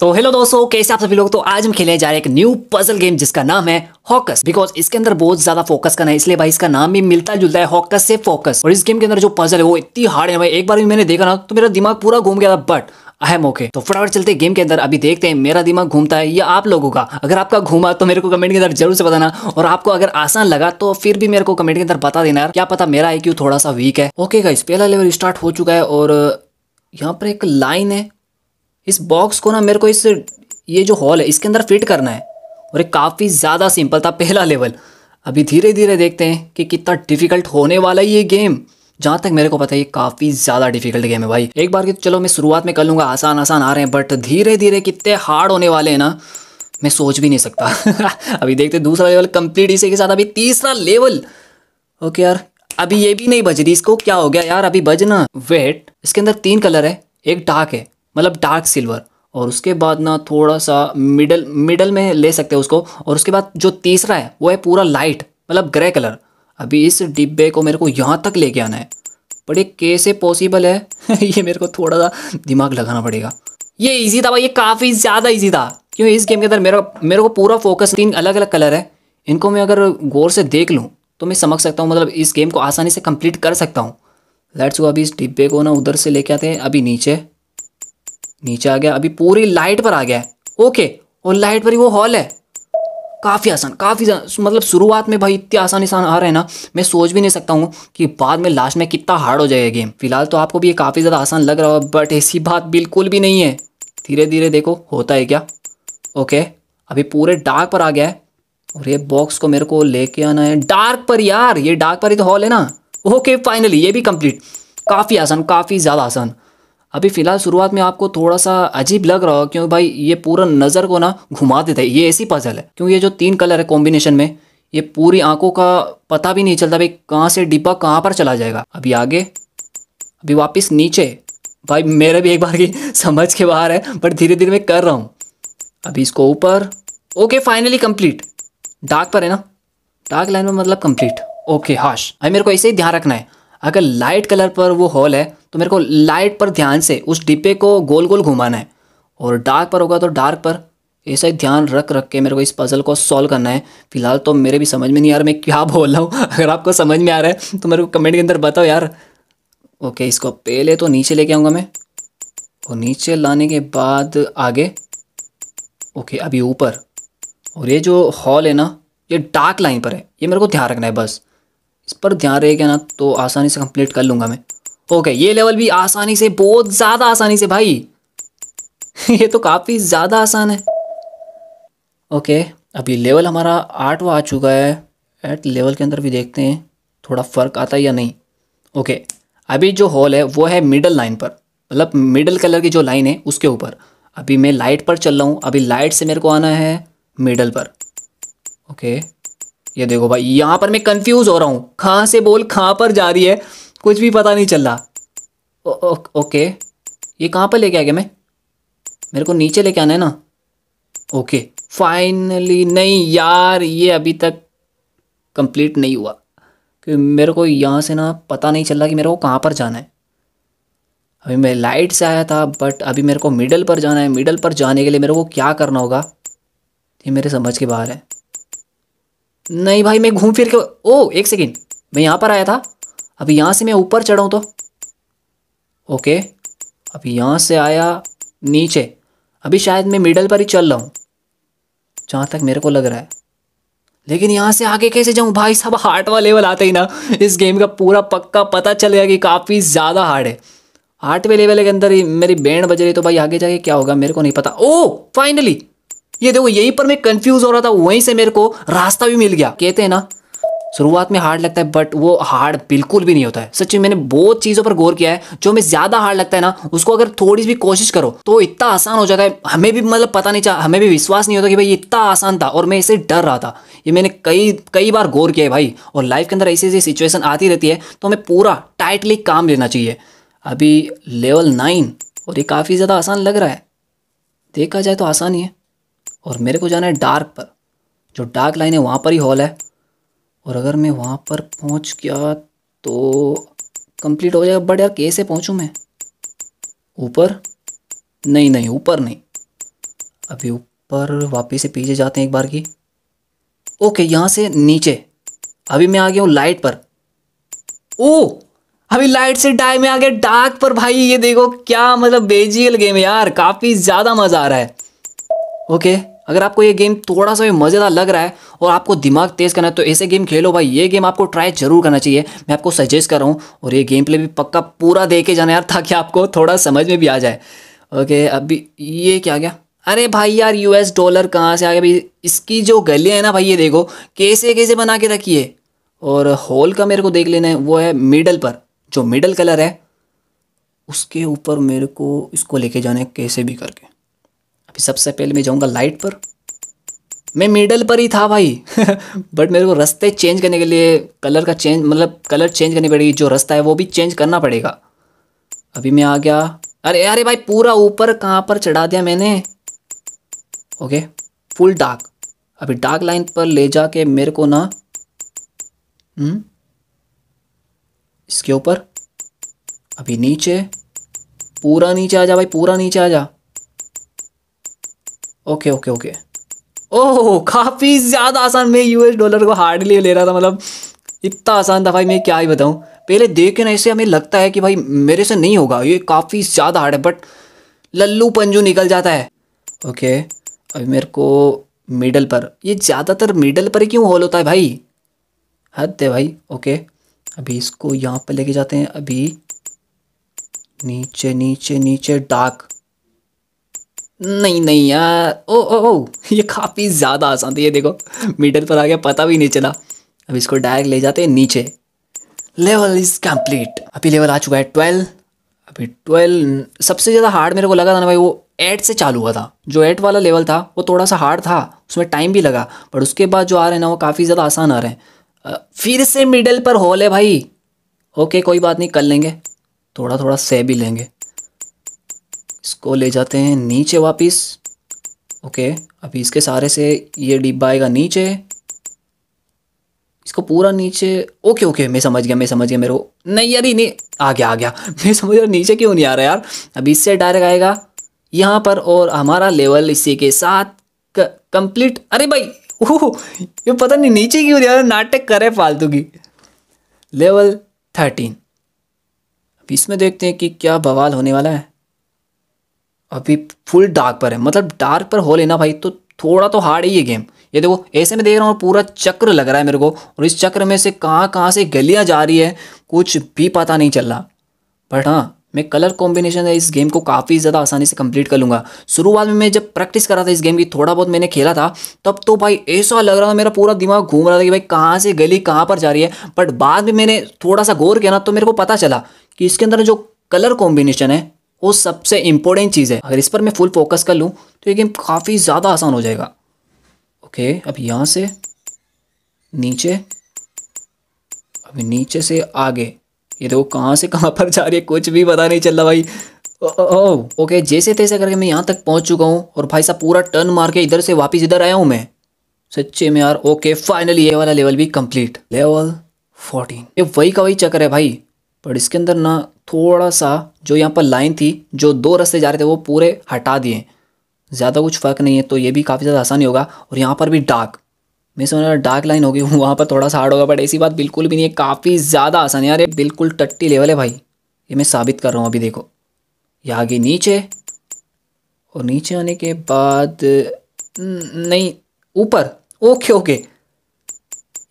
तो हेलो दोस्तों कैसे आप सभी लोग तो आज हम खेलने जा रहे हैं एक न्यू पजल गेम जिसका नाम है हॉकस बिकॉज इसके अंदर बहुत ज्यादा फोकस करना है इसलिए भाई इसका नाम भी मिलता जुलता है हॉकस से फोकस और इस गेम के अंदर जो पजल है वो इतनी हार्ड है भाई एक बार भी मैंने देखा ना तो मेरा दिमाग पूरा घूम गया था बट अहम ओके तो फटाफट चलते गेम के अंदर अभी देखते हैं मेरा दिमाग घूमता है या आप लोगों का अगर आपका घूमा तो मेरे को कमेंट के अंदर जरूर से बताना और आपको अगर आसान लगा तो फिर भी मेरे को कमेंट के अंदर बता देना यार क्या पता मेरा आई थोड़ा सा वीक है ओके का पहला लेवल स्टार्ट हो चुका है और यहाँ पर एक लाइन है इस बॉक्स को ना मेरे को इस ये जो हॉल है इसके अंदर फिट करना है और ये काफ़ी ज़्यादा सिंपल था पहला लेवल अभी धीरे धीरे देखते हैं कि कितना डिफ़िकल्ट होने वाला है ये गेम जहाँ तक मेरे को पता है ये काफ़ी ज़्यादा डिफिकल्ट गेम है भाई एक बार की तो चलो मैं शुरुआत में कर लूँगा आसान आसान आ रहे हैं बट धीरे धीरे कितने हार्ड होने वाले हैं ना मैं सोच भी नहीं सकता अभी देखते दूसरा लेवल कम्प्लीट इसी के साथ अभी तीसरा लेवल ओके यार अभी ये भी नहीं बज रही इसको क्या हो गया यार अभी बजना वेट इसके अंदर तीन कलर है एक डार्क है मतलब डार्क सिल्वर और उसके बाद ना थोड़ा सा मिडल मिडल में ले सकते हैं उसको और उसके बाद जो तीसरा है वो है पूरा लाइट मतलब ग्रे कलर अभी इस डिब्बे को मेरे को यहाँ तक लेके आना है बट ये कैसे पॉसिबल है ये मेरे को थोड़ा सा दिमाग लगाना पड़ेगा ये इजी था भाई ये काफ़ी ज़्यादा इजी था क्यों इस गेम के अंदर मेरा मेरे को पूरा फोकस तीन अलग अलग कलर है इनको मैं अगर गौर से देख लूँ तो मैं समझ सकता हूँ मतलब इस गेम को आसानी से कंप्लीट कर सकता हूँ लेट्स वो अभी इस डिब्बे को ना उधर से लेके आते हैं अभी नीचे नीचे आ गया अभी पूरी लाइट पर आ गया है ओके और लाइट पर ही वो हॉल है काफ़ी आसान काफ़ी मतलब शुरुआत में भाई इतनी आसानी आसान आ रहे हैं ना मैं सोच भी नहीं सकता हूँ कि बाद में लास्ट में कितना हार्ड हो जाएगा गेम फिलहाल तो आपको भी ये काफ़ी ज़्यादा आसान लग रहा हो बट ऐसी बात बिल्कुल भी नहीं है धीरे धीरे देखो होता है क्या ओके अभी पूरे डार्क पर आ गया है और ये बॉक्स को मेरे को लेके आना है डार्क पर यार ये डार्क पर ही तो हॉल है ना ओके फाइनली ये भी कंप्लीट काफ़ी आसान काफ़ी ज़्यादा आसान अभी फ़िलहाल शुरुआत में आपको थोड़ा सा अजीब लग रहा हो क्योंकि भाई ये पूरा नज़र को ना घुमा देता है ये ऐसी पजल है क्योंकि ये जो तीन कलर है कॉम्बिनेशन में ये पूरी आंखों का पता भी नहीं चलता भाई कहाँ से डिब्बा कहाँ पर चला जाएगा अभी आगे अभी वापस नीचे भाई मेरा भी एक बार की समझ के बाहर है बट धीरे धीरे मैं कर रहा हूँ अभी इसको ऊपर ओके फाइनली कंप्लीट डार्क पर है ना डार्क लाइन में मतलब कंप्लीट ओके हाश अभी मेरे को ऐसे ही ध्यान रखना है अगर लाइट कलर पर वो हॉल है तो मेरे को लाइट पर ध्यान से उस डिब्बे को गोल गोल घुमाना है और डार्क पर होगा तो डार्क पर ऐसा ही ध्यान रख रख के मेरे को इस पज़ल को सॉल्व करना है फिलहाल तो मेरे भी समझ में नहीं आ रहा मैं क्या बोल रहा हूँ अगर आपको समझ में आ रहा है तो मेरे को कमेंट के अंदर बताओ यार ओके इसको पहले तो नीचे लेके आऊँगा मैं और नीचे लाने के बाद आगे ओके अभी ऊपर और ये जो हॉल है ना ये डार्क लाइन पर है ये मेरे को ध्यान रखना है बस इस पर ध्यान रहेगा ना तो आसानी से कंप्लीट कर लूँगा मैं ओके ये लेवल भी आसानी से बहुत ज़्यादा आसानी से भाई ये तो काफ़ी ज़्यादा आसान है ओके अभी लेवल हमारा आठवा आ चुका है एट लेवल के अंदर भी देखते हैं थोड़ा फ़र्क आता है या नहीं ओके अभी जो हॉल है वो है मिडल लाइन पर मतलब मिडल कलर की जो लाइन है उसके ऊपर अभी मैं लाइट पर चल रहा हूँ अभी लाइट से मेरे को आना है मिडल पर ओके okay. ये देखो भाई यहाँ पर मैं कंफ्यूज हो रहा हूँ कहाँ से बोल कहाँ पर जा रही है कुछ भी पता नहीं चल रहा ओके ये कहाँ पर लेके आ गया मैं मेरे को नीचे लेके आना है ना ओके फाइनली नहीं यार ये अभी तक कंप्लीट नहीं हुआ कि मेरे को यहाँ से ना पता नहीं चल रहा कि मेरे को कहाँ पर जाना है अभी मैं लाइट से आया था बट अभी मेरे को मिडल पर जाना है मिडल पर जाने के लिए मेरे को क्या करना होगा ये मेरे समझ के बाहर है नहीं भाई मैं घूम फिर के ओ एक सेकेंड मैं यहाँ पर आया था अभी यहाँ से मैं ऊपर चढ़ाऊँ तो ओके अभी यहाँ से आया नीचे अभी शायद मैं मिडल पर ही चल रहा हूँ जहाँ तक मेरे को लग रहा है लेकिन यहाँ से आगे कैसे जाऊँ भाई सब हार्ट वाला लेवल आते ही ना इस गेम का पूरा पक्का पता चल गया कि काफ़ी ज़्यादा हार्ड है आठवें लेवल के अंदर ही मेरी बैंड बज रही तो भाई आगे जाके क्या होगा मेरे को नहीं पता ओ फाइनली ये देखो यहीं पर मैं कंफ्यूज हो रहा था वहीं से मेरे को रास्ता भी मिल गया कहते हैं ना शुरुआत में हार्ड लगता है बट वो हार्ड बिल्कुल भी नहीं होता है सच में मैंने बहुत चीज़ों पर गौर किया है जो हमें ज़्यादा हार्ड लगता है ना उसको अगर थोड़ी सी कोशिश करो तो इतना आसान हो जाता है हमें भी मतलब पता नहीं चाह हमें भी विश्वास नहीं होता कि भाई इतना आसान था और मैं इसे डर रहा था ये मैंने कई कई बार गौर किया है भाई और लाइफ के अंदर ऐसी ऐसी सिचुएसन आती रहती है तो हमें पूरा टाइटली काम लेना चाहिए अभी लेवल नाइन और ये काफ़ी ज़्यादा आसान लग रहा है देखा जाए तो आसान ही है और मेरे को जाना है डार्क पर जो डार्क लाइन है वहाँ पर ही हॉल है और अगर मैं वहाँ पर पहुँच गया तो कंप्लीट हो जाएगा बट यार कैसे पहुँचूँ मैं ऊपर नहीं नहीं ऊपर नहीं अभी ऊपर वापस से पीछे जाते हैं एक बार की ओके यहाँ से नीचे अभी मैं आ गया हूँ लाइट पर ओ अभी लाइट से डाई में आ गया डार्क पर भाई ये देखो क्या मतलब बेजियल गेम यार काफ़ी ज़्यादा मज़ा आ रहा है ओके अगर आपको ये गेम थोड़ा सा भी मज़ेदार लग रहा है और आपको दिमाग तेज़ करना है तो ऐसे गेम खेलो भाई ये गेम आपको ट्राई जरूर करना चाहिए मैं आपको सजेस्ट कर रहा हूँ और ये गेम प्ले भी पक्का पूरा दे के जाना यार ताकि आपको थोड़ा समझ में भी आ जाए ओके अभी ये क्या गया अरे भाई यार एस डॉलर कहाँ से आ गया भाई इसकी जो गलियाँ है ना भाई ये देखो कैसे कैसे बना के रखी है और हॉल का मेरे को देख लेना है वो है मिडल पर जो मिडल कलर है उसके ऊपर मेरे को इसको लेके जाना है कैसे भी करके अभी सबसे पहले मैं जाऊँगा लाइट पर मैं मिडल पर ही था भाई बट मेरे को रास्ते चेंज करने के लिए कलर का चेंज मतलब कलर चेंज करनी पड़ेगी जो रास्ता है वो भी चेंज करना पड़ेगा अभी मैं आ गया अरे अरे भाई पूरा ऊपर कहाँ पर चढ़ा दिया मैंने ओके फुल डार्क अभी डार्क लाइन पर ले जाके मेरे को ना हम्म इसके ऊपर अभी नीचे पूरा नीचे आ जा भाई पूरा नीचे आ जा okay okay okay oh oh, काफ़ी ज़्यादा आसान मैं यूएस डॉलर को हार्डली ले रहा था मतलब इतना आसान था भाई मैं क्या ही बताऊँ पहले देख के ना ऐसे हमें लगता है कि भाई मेरे से नहीं होगा ये काफ़ी ज़्यादा हार्ड है बट लल्लू पंजू निकल जाता है ओके अभी मेरे को मिडल पर ये ज़्यादातर मिडल पर ही क्यों हॉल होता है भाई हद है भाई ओके अभी इसको यहाँ पर लेके जाते हैं अभी नीचे नीचे नीचे डार्क नहीं नहीं यार ओ ओ ओ ये काफ़ी ज़्यादा आसान थी ये देखो मिडल पर आ गया पता भी नहीं चला अब इसको डायरेक्ट ले जाते हैं नीचे लेवल इज़ कंप्लीट अभी लेवल आ चुका है ट्वेल्व अभी ट्वेल्व सबसे ज़्यादा हार्ड मेरे को लगा था ना भाई वो एट से चालू हुआ था जो एट वाला लेवल था वो थोड़ा सा हार्ड था उसमें टाइम भी लगा बट उसके बाद जो आ रहे हैं ना वो काफ़ी ज़्यादा आसान आ रहे हैं फिर से मिडल पर हॉल है भाई ओके कोई बात नहीं कर लेंगे थोड़ा थोड़ा सह भी लेंगे इसको ले जाते हैं नीचे वापस ओके अभी इसके सहारे से ये डिब्बा आएगा नीचे इसको पूरा नीचे ओके ओके मैं समझ गया मैं समझ गया मेरे को नहीं यार नहीं आ गया आ गया मैं समझ रहा नीचे क्यों नहीं आ रहा यार अभी इससे डायरेक्ट आएगा यहाँ पर और हमारा लेवल इसी के साथ कंप्लीट अरे भाई ओह ये पता नहीं नीचे क्यों नहीं आ रहा नाटक करे फालतू की लेवल थर्टीन अब इसमें देखते हैं कि क्या बवाल होने वाला है अभी फुल डार्क पर है मतलब डार्क पर हो लेना भाई तो थोड़ा तो हार्ड है ये गेम ये देखो ऐसे में देख रहा हूँ पूरा चक्र लग रहा है मेरे को और इस चक्र में से कहाँ कहाँ से गलियाँ जा रही है कुछ भी पता नहीं चल रहा बट हाँ मैं कलर कॉम्बिनेशन इस गेम को काफ़ी ज़्यादा आसानी से कंप्लीट कर लूँगा शुरुआत में मैं जब प्रैक्टिस कर रहा था इस गेम की थोड़ा बहुत मैंने खेला था तब तो भाई ऐसा लग रहा था मेरा पूरा दिमाग घूम रहा था कि भाई कहाँ से गली कहाँ पर जा रही है बट बाद में मैंने थोड़ा सा गौर किया ना तो मेरे को पता चला कि इसके अंदर जो कलर कॉम्बिनेशन है वो सबसे इम्पोर्टेंट चीज़ है अगर इस पर मैं फुल फोकस कर लूँ तो ये गेम काफ़ी ज़्यादा आसान हो जाएगा ओके अब यहाँ से नीचे अभी नीचे से आगे ये देखो कहाँ से कहाँ पर जा रही है कुछ भी पता नहीं चल रहा भाई ओ ओके जैसे तैसे करके मैं यहाँ तक पहुँच चुका हूँ और भाई साहब पूरा टर्न मार के इधर से वापस इधर आया हूँ मैं सच्चे में यार ओके फाइनली ये वाला लेवल भी कंप्लीट लेवल फोर्टीन ये वही का वही चक्कर है भाई पर इसके अंदर ना थोड़ा सा जो यहाँ पर लाइन थी जो दो रास्ते जा रहे थे वो पूरे हटा दिए ज़्यादा कुछ फ़र्क नहीं है तो ये भी काफ़ी ज़्यादा आसानी होगा और यहाँ पर भी डार्क मैं समझ रहा डार्क लाइन होगी वहाँ पर थोड़ा सा हार्ड होगा बट ऐसी बात बिल्कुल भी नहीं है काफ़ी ज़्यादा आसान है यार ये बिल्कुल टट्टी लेवल है भाई ये मैं साबित कर रहा हूँ अभी देखो ये आगे नीचे और नीचे आने के बाद नहीं ऊपर ओके ओके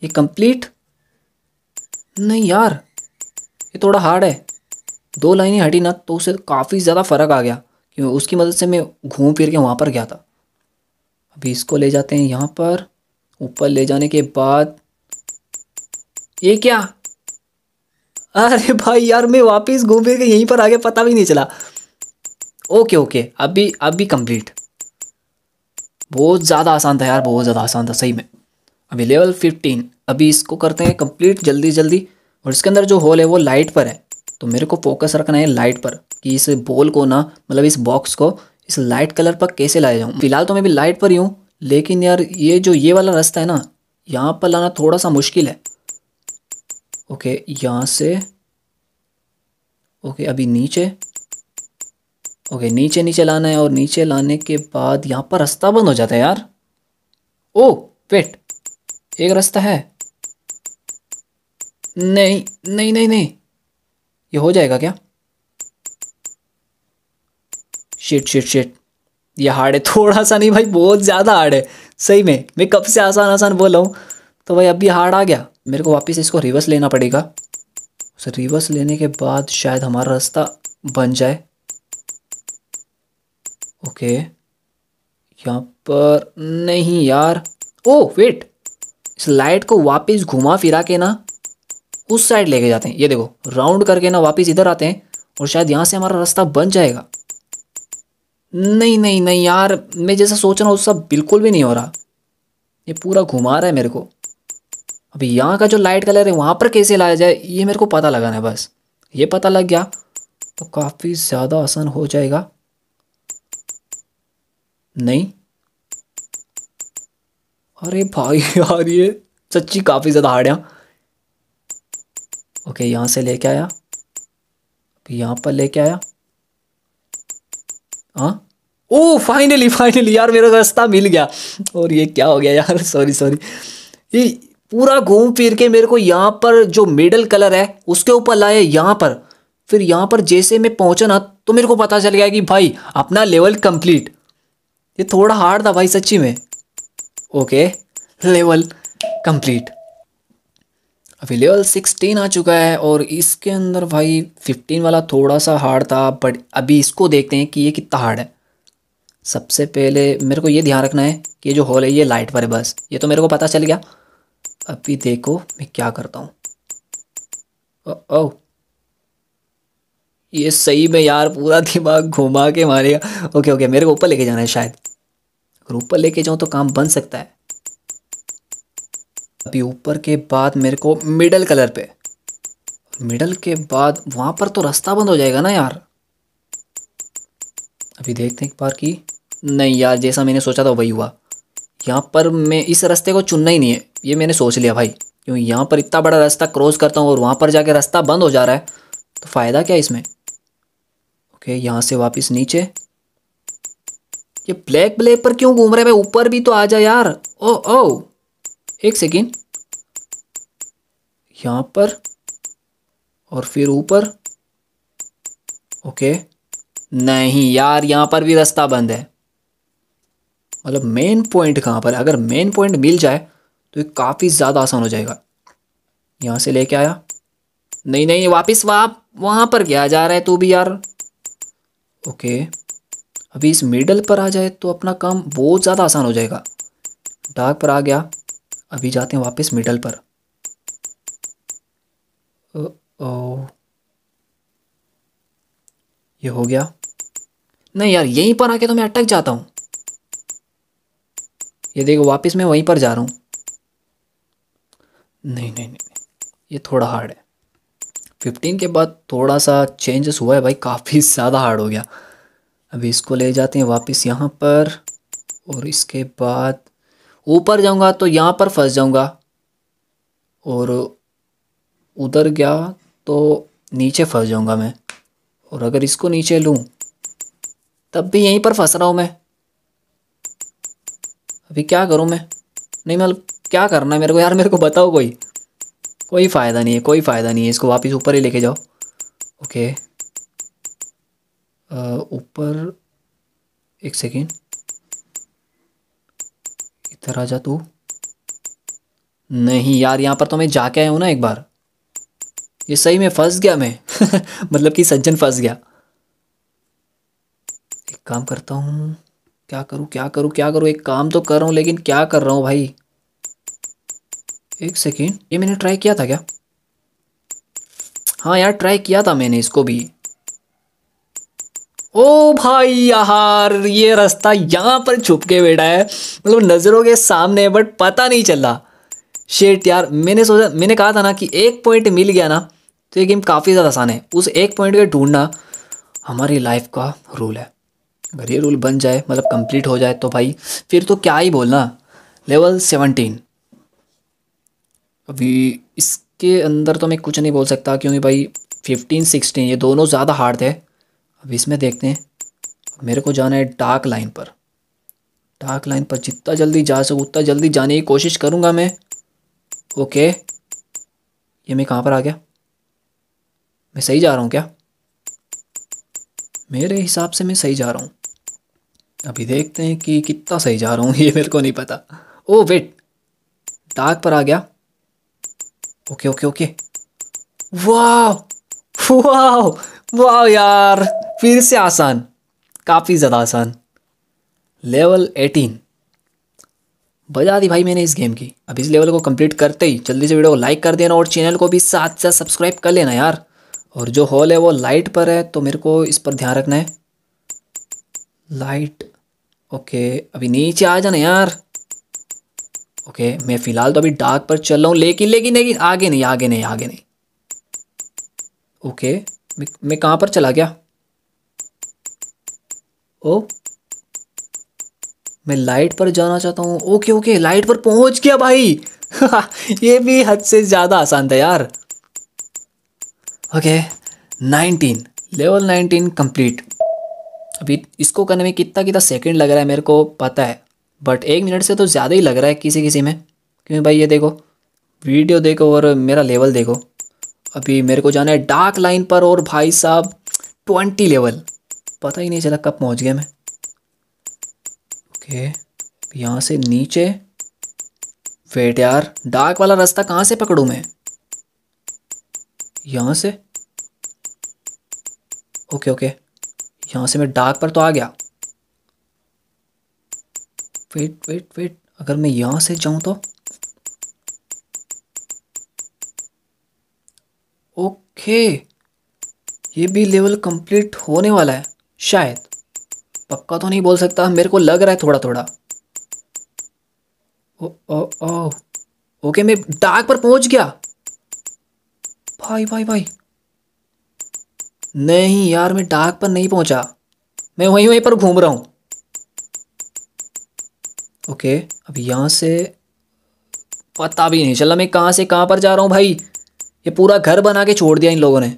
ये कंप्लीट नहीं यार ये थोड़ा हार्ड है दो लाइनें हटी ना तो उसे काफ़ी ज़्यादा फ़र्क आ गया कि उसकी मदद से मैं घूम फिर के वहाँ पर गया था अभी इसको ले जाते हैं यहाँ पर ऊपर ले जाने के बाद ये क्या अरे भाई यार मैं वापस घूम फिर के यहीं पर आ गया पता भी नहीं चला ओके ओके अभी अभी कंप्लीट बहुत ज़्यादा आसान था यार बहुत ज़्यादा आसान था सही में अभी लेवल फिफ्टीन अभी इसको करते हैं कंप्लीट जल्दी जल्दी और इसके अंदर जो होल है वो लाइट पर है तो मेरे को फोकस रखना है लाइट पर कि इस बॉल को ना मतलब इस बॉक्स को इस लाइट कलर पर कैसे लाया जाऊँ फिलहाल तो मैं भी लाइट पर ही हूँ लेकिन यार ये जो ये वाला रास्ता है ना यहाँ पर लाना थोड़ा सा मुश्किल है ओके यहाँ से ओके अभी नीचे ओके नीचे नीचे लाना है और नीचे लाने के बाद यहाँ पर रास्ता बंद हो जाता है यार ओ oh, वेट एक रास्ता है नहीं नहीं नहीं नहीं ये हो जाएगा क्या शिट शिट शिट ये हार्ड है थोड़ा सा नहीं भाई बहुत ज़्यादा हार्ड है सही में मैं कब से आसान आसान बोला हूँ तो भाई अभी हार्ड आ गया मेरे को वापस इसको रिवर्स लेना पड़ेगा उसे रिवर्स लेने के बाद शायद हमारा रास्ता बन जाए ओके यहाँ पर नहीं यार ओ oh, वेट इस लाइट को वापस घुमा फिरा के ना उस साइड लेके जाते हैं ये देखो राउंड करके ना वापस इधर आते हैं और शायद यहाँ से हमारा रास्ता बन जाएगा नहीं नहीं नहीं यार मैं जैसा सोच रहा हूँ उसका बिल्कुल भी नहीं हो रहा ये पूरा घुमा रहा है मेरे को अभी यहाँ का जो लाइट कलर है वहाँ पर कैसे लाया जाए ये मेरे को पता लगाना है बस ये पता लग गया तो काफ़ी ज़्यादा आसान हो जाएगा नहीं अरे भाई यार ये सच्ची काफ़ी ज़्यादा हार्ड है ओके यहाँ से लेके आया तो यहाँ पर लेके आया हाँ ओ फाइनली फाइनली यार मेरा रास्ता मिल गया और ये क्या हो गया यार सॉरी सॉरी ये पूरा घूम फिर के मेरे को यहाँ पर जो मिडल कलर है उसके ऊपर लाए यहाँ पर फिर यहाँ पर जैसे मैं पहुँचा ना तो मेरे को पता चल गया कि भाई अपना लेवल कंप्लीट ये थोड़ा हार्ड था भाई सच्ची में ओके लेवल कंप्लीट अभी लेवल सिक्सटीन आ चुका है और इसके अंदर भाई फिफ्टीन वाला थोड़ा सा हार्ड था बट अभी इसको देखते हैं कि ये कितना हार्ड है सबसे पहले मेरे को ये ध्यान रखना है कि जो हॉल है ये लाइट पर है बस ये तो मेरे को पता चल गया अभी देखो मैं क्या करता हूँ ओ ये सही में यार पूरा दिमाग घुमा के मारेगा ओके ओके मेरे को ऊपर लेके जाना है शायद अगर ऊपर लेके जाऊँ तो काम बन सकता है अभी ऊपर के बाद मेरे को मिडल कलर पे मिडल के बाद वहाँ पर तो रास्ता बंद हो जाएगा ना यार अभी देखते हैं एक बार कि नहीं यार जैसा मैंने सोचा था वही हुआ यहाँ पर मैं इस रास्ते को चुनना ही नहीं है ये मैंने सोच लिया भाई क्योंकि यहाँ पर इतना बड़ा रास्ता क्रॉस करता हूँ और वहाँ पर जाके रास्ता बंद हो जा रहा है तो फ़ायदा क्या है इसमें ओके यहाँ से वापस नीचे ये ब्लैक ब्लैक पर क्यों घूम रहे हैं भाई ऊपर भी तो आ जा यार ओ ओ एक सेकेंड यहाँ पर और फिर ऊपर ओके नहीं यार यहाँ पर भी रास्ता बंद है मतलब मेन पॉइंट कहाँ पर अगर मेन पॉइंट मिल जाए तो ये काफ़ी ज़्यादा आसान हो जाएगा यहाँ से लेके आया नहीं नहीं वापस वहाँ वहाँ पर गया जा रहा है तू भी यार ओके अभी इस मिडल पर आ जाए तो अपना काम बहुत ज़्यादा आसान हो जाएगा डार्क पर आ गया अभी जाते हैं वापस मिडल पर ओ ये हो गया नहीं यार यहीं पर आके तो मैं अटक जाता हूँ ये देखो वापस मैं वहीं पर जा रहा हूँ नहीं नहीं नहीं ये थोड़ा हार्ड है फिफ्टीन के बाद थोड़ा सा चेंजेस हुआ है भाई काफ़ी ज़्यादा हार्ड हो गया अभी इसको ले जाते हैं वापस यहाँ पर और इसके बाद ऊपर जाऊंगा तो यहाँ पर फंस जाऊंगा और उधर गया तो नीचे फंस जाऊंगा मैं और अगर इसको नीचे लूँ तब भी यहीं पर फंस रहा हूँ मैं अभी क्या करूँ मैं नहीं मतलब क्या करना है मेरे को यार मेरे को बताओ कोई कोई फ़ायदा नहीं है कोई फ़ायदा नहीं है इसको वापस ऊपर ही लेके जाओ ओके ऊपर एक सेकेंड इधर आ जा तू नहीं यार यहाँ पर तो मैं जाके आया हूँ ना एक बार ये सही में फंस गया मैं मतलब कि सज्जन फंस गया एक काम करता हूँ क्या करूँ क्या करूँ क्या करूँ एक काम तो कर रहा हूँ लेकिन क्या कर रहा हूँ भाई एक सेकेंड ये मैंने ट्राई किया था क्या हाँ यार ट्राई किया था मैंने इसको भी ओ भाई यार ये रास्ता यहाँ पर छुप के बैठा है मतलब नज़रों के सामने है बट पता नहीं चल रहा शेट यार मैंने सोचा मैंने कहा था ना कि एक पॉइंट मिल गया ना तो ये गेम काफ़ी ज़्यादा आसान है उस एक पॉइंट के ढूंढना हमारी लाइफ का रूल है अगर ये रूल बन जाए मतलब कंप्लीट हो जाए तो भाई फिर तो क्या ही बोलना लेवल सेवनटीन अभी इसके अंदर तो मैं कुछ नहीं बोल सकता क्योंकि भाई फिफ्टीन सिक्सटीन ये दोनों ज़्यादा हार्ड थे अब इसमें देखते हैं मेरे को जाना है डार्क लाइन पर डार्क लाइन पर जितना जल्दी जा सकूँ उतना जल्दी जाने की कोशिश करूँगा मैं ओके ये मैं कहाँ पर आ गया मैं सही जा रहा हूँ क्या मेरे हिसाब से मैं सही जा रहा हूँ अभी देखते हैं कि कितना सही जा रहा हूँ ये मेरे को नहीं पता ओ वेट डाक पर आ गया ओके ओके ओके वाह वाह वाह यार फिर से आसान काफ़ी ज़्यादा आसान लेवल एटीन बजा दी भाई मैंने इस गेम की अब इस लेवल को कंप्लीट करते ही जल्दी से वीडियो को लाइक कर देना और चैनल को भी साथ साथ सब्सक्राइब कर लेना यार और जो हॉल है वो लाइट पर है तो मेरे को इस पर ध्यान रखना है लाइट ओके अभी नीचे आ जाना यार ओके मैं फ़िलहाल तो अभी डार्क पर चल रहा हूँ लेकिन लेकिन लेकिन आगे नहीं आगे नहीं आगे नहीं ओके मैं मैं कहाँ पर चला गया ओ मैं लाइट पर जाना चाहता हूँ ओके ओके लाइट पर पहुंच गया भाई ये भी हद से ज़्यादा आसान था यार okay nineteen level nineteen complete अभी इसको करने में कितना कितना सेकंड लग रहा है मेरे को पता है बट एक मिनट से तो ज़्यादा ही लग रहा है किसी किसी में क्योंकि भाई ये देखो वीडियो देखो और मेरा लेवल देखो अभी मेरे को जाना है डार्क लाइन पर और भाई साहब ट्वेंटी लेवल पता ही नहीं चला कब पहुंच गया मैं ओके यहाँ से नीचे वेट यार डार्क वाला रास्ता कहाँ से पकड़ूँ मैं यहाँ से ओके ओके यहाँ से मैं डार्क पर तो आ गया वेट वेट वेट अगर मैं यहाँ से जाऊँ तो ओके ये भी लेवल कंप्लीट होने वाला है शायद पक्का तो नहीं बोल सकता मेरे को लग रहा है थोड़ा थोड़ा ओ ओ ओ ओके मैं डाक पर पहुंच गया भाई भाई भाई नहीं यार मैं डाक पर नहीं पहुंचा मैं वहीं वहीं पर घूम रहा हूं ओके अब यहां से पता भी नहीं चला मैं कहां से कहां पर जा रहा हूं भाई ये पूरा घर बना के छोड़ दिया इन लोगों ने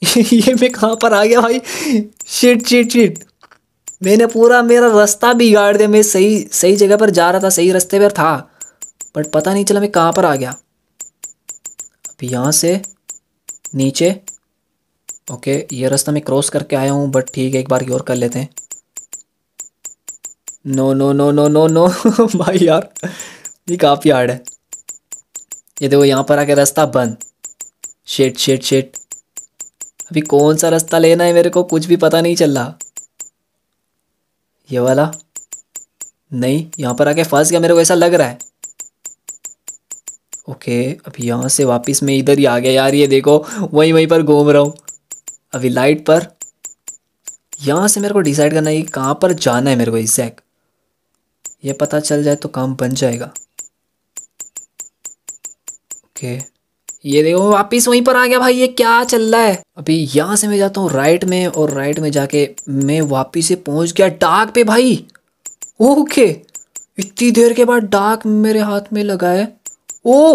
ये मैं कहाँ पर आ गया भाई शिट शिट शिट मैंने पूरा मेरा रास्ता बिगाड़ दिया मैं सही सही जगह पर जा रहा था सही रास्ते पर था बट पता नहीं चला मैं कहाँ पर आ गया अब यहाँ से नीचे ओके ये रास्ता मैं क्रॉस करके आया हूँ बट ठीक है एक बार और कर लेते हैं no no no no no no भाई यार ये काफ़ी हार्ड है ये देखो यहाँ पर आके रास्ता बंद शेट शेट शेट अभी कौन सा रास्ता लेना है मेरे को कुछ भी पता नहीं चल रहा ये वाला नहीं यहाँ पर आके फंस गया मेरे को ऐसा लग रहा है ओके अभी यहाँ से वापस मैं इधर ही आ गया यार ये देखो वहीं वहीं पर घूम रहा हूँ अभी लाइट पर यहाँ से मेरे को डिसाइड करना है कि कहाँ पर जाना है मेरे को एग्जैक्ट ये पता चल जाए तो काम बन जाएगा ओके okay. ये देखो वापिस वहीं पर आ गया भाई ये क्या चल रहा है अभी यहाँ से मैं जाता हूँ राइट में और राइट में जाके मैं वापिस से पहुंच गया डाक पे भाई ओके इतनी देर के बाद डाक मेरे हाथ में लगा है ओ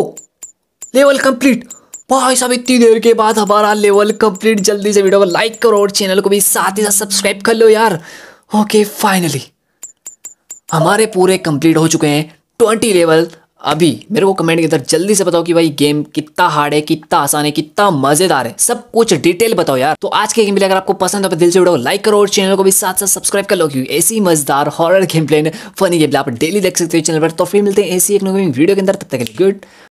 लेवल कंप्लीट भाई साहब इतनी देर के बाद हमारा लेवल कंप्लीट जल्दी से वीडियो को लाइक करो और चैनल को भी साथ ही साथ सब्सक्राइब कर लो यार ओके फाइनली हमारे पूरे कंप्लीट हो चुके हैं ट्वेंटी लेवल अभी मेरे को कमेंट के अंदर जल्दी से बताओ कि भाई गेम कितना हार्ड है कितना आसान है कितना मजेदार है सब कुछ डिटेल बताओ यार तो आज के गेम अगर आपको पसंद हो तो दिल से वीडियो लाइक करो और चैनल को भी साथ साथ सब्सक्राइब कर लो क्योंकि ऐसी मजेदार horror game play funny game आप डेली देख सकते हो चैनल पर तो फिर मिलते हैं ऐसी एक वीडियो के अंदर तब तक गुड